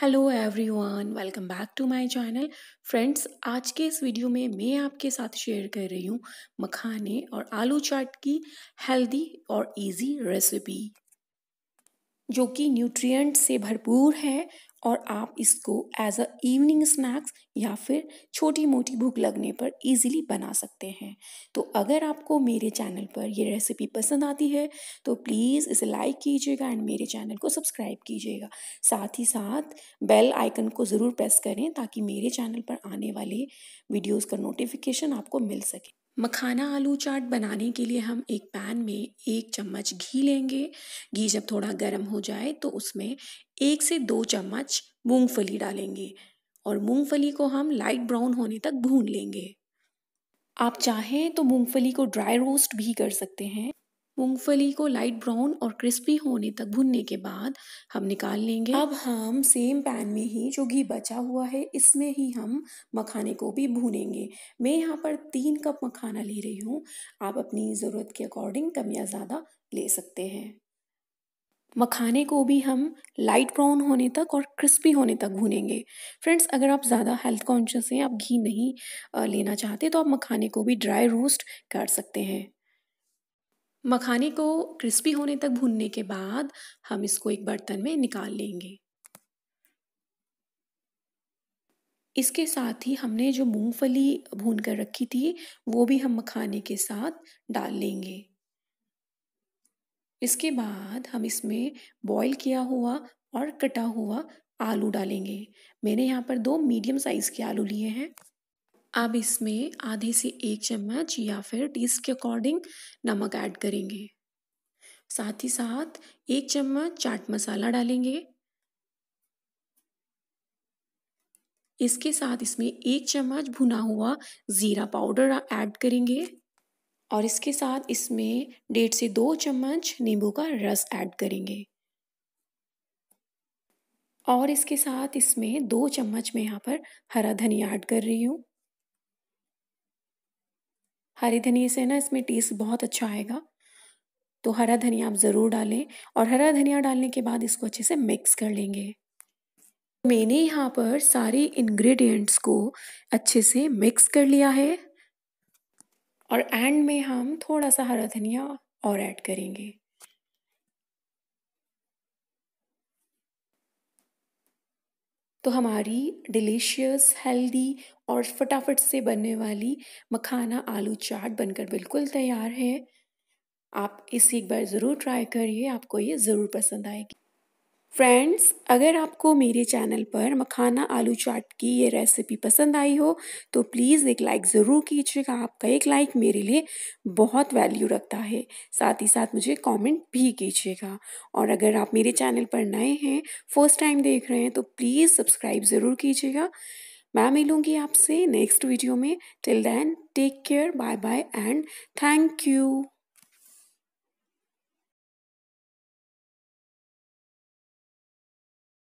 hello everyone welcome back to my channel friends आज के इस वीडियो में मैं आपके साथ शेयर कर रही हूँ मखाने और आलू चाट की हेल्दी और इजी रेसिपी जो कि न्यूट्रिएंट से भरपूर है और आप इसको एज अ इवनिंग स्नैक्स या फिर छोटी मोटी भूख लगने पर इजीली बना सकते हैं तो अगर आपको मेरे चैनल पर ये रेसिपी पसंद आती है तो प्लीज़ इसे लाइक कीजिएगा एंड मेरे चैनल को सब्सक्राइब कीजिएगा साथ ही साथ बेल आइकन को ज़रूर प्रेस करें ताकि मेरे चैनल पर आने वाले वीडियोज़ का नोटिफिकेशन आपको मिल सके मखाना आलू चाट बनाने के लिए हम एक पैन में एक चम्मच घी लेंगे घी जब थोड़ा गर्म हो जाए तो उसमें एक से दो चम्मच मूंगफली डालेंगे और मूंगफली को हम लाइट ब्राउन होने तक भून लेंगे आप चाहें तो मूंगफली को ड्राई रोस्ट भी कर सकते हैं मूंगफली को लाइट ब्राउन और क्रिस्पी होने तक भुनने के बाद हम निकाल लेंगे अब हम सेम पैन में ही जो घी बचा हुआ है इसमें ही हम मखाने को भी भूनेंगे मैं यहाँ पर तीन कप मखाना ले रही हूँ आप अपनी ज़रूरत के अकॉर्डिंग कम या ज़्यादा ले सकते हैं मखाने को भी हम लाइट ब्राउन होने तक और क्रिस्पी होने तक भूनेंगे फ्रेंड्स अगर आप ज़्यादा हेल्थ कॉन्शियस हैं आप घी नहीं लेना चाहते तो आप मखाने को भी ड्राई रोस्ट कर सकते हैं मखाने को क्रिस्पी होने तक भूनने के बाद हम इसको एक बर्तन में निकाल लेंगे इसके साथ ही हमने जो मूंगफली भून कर रखी थी वो भी हम मखाने के साथ डाल लेंगे इसके बाद हम इसमें बॉईल किया हुआ और कटा हुआ आलू डालेंगे मैंने यहाँ पर दो मीडियम साइज़ के आलू लिए हैं अब इसमें आधे से एक चम्मच या फिर टेस्ट के अकॉर्डिंग नमक ऐड करेंगे साथ ही साथ एक चम्मच चाट मसाला डालेंगे इसके साथ इसमें एक चम्मच भुना हुआ ज़ीरा पाउडर ऐड करेंगे और इसके साथ इसमें डेढ़ से दो चम्मच नींबू का रस ऐड करेंगे और इसके साथ इसमें दो चम्मच में यहाँ पर हरा धनिया ऐड कर रही हूँ हरी धनिए से ना इसमें टेस्ट बहुत अच्छा आएगा तो हरा धनिया आप ज़रूर डालें और हरा धनिया डालने के बाद इसको अच्छे से मिक्स कर लेंगे मैंने यहाँ पर सारे इंग्रेडिएंट्स को अच्छे से मिक्स कर लिया है और एंड में हम थोड़ा सा हरा धनिया और ऐड करेंगे तो हमारी डिलीशियस हेल्दी और फटाफट से बनने वाली मखाना आलू चाट बनकर बिल्कुल तैयार है आप इसे एक बार ज़रूर ट्राई करिए आपको ये ज़रूर पसंद आएगी फ्रेंड्स अगर आपको मेरे चैनल पर मखाना आलू चाट की ये रेसिपी पसंद आई हो तो प्लीज़ एक लाइक ज़रूर कीजिएगा आपका एक लाइक मेरे लिए बहुत वैल्यू रखता है साथ ही साथ मुझे कमेंट भी कीजिएगा और अगर आप मेरे चैनल पर नए हैं फर्स्ट टाइम देख रहे हैं तो प्लीज़ सब्सक्राइब ज़रूर कीजिएगा मैं मिलूँगी आपसे नेक्स्ट वीडियो में till then take care bye bye and thank you